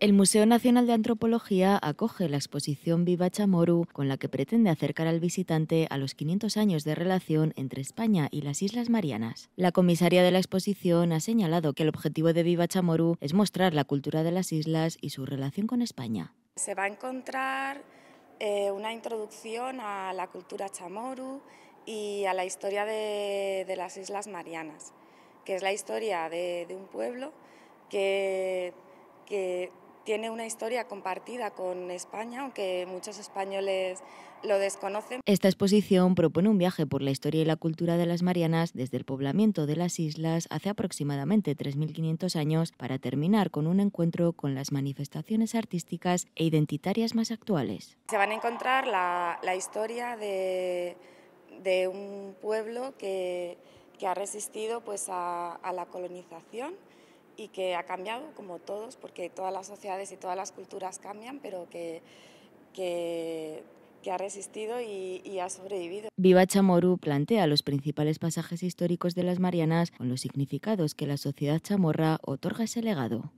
El Museo Nacional de Antropología acoge la exposición Viva Chamoru, con la que pretende acercar al visitante a los 500 años de relación entre España y las Islas Marianas. La comisaria de la exposición ha señalado que el objetivo de Viva Chamoru es mostrar la cultura de las islas y su relación con España. Se va a encontrar eh, una introducción a la cultura chamoru y a la historia de, las Islas Marianas, que es la historia de, un pueblo que, que tiene una historia compartida con España, aunque muchos españoles lo desconocen. Esta exposición propone un viaje por la historia y la cultura de las Marianas desde el poblamiento de las islas hace aproximadamente 3.500 años para terminar con un encuentro con las manifestaciones artísticas e identitarias más actuales. Se van a encontrar la, historia de, un pueblo que, ha resistido pues, a la colonización y que ha cambiado, como todos, porque todas las sociedades y todas las culturas cambian, pero que, que, ha resistido y, ha sobrevivido. Viva Chamorro plantea los principales pasajes históricos de las Marianas con los significados que la sociedad chamorra otorga a ese legado.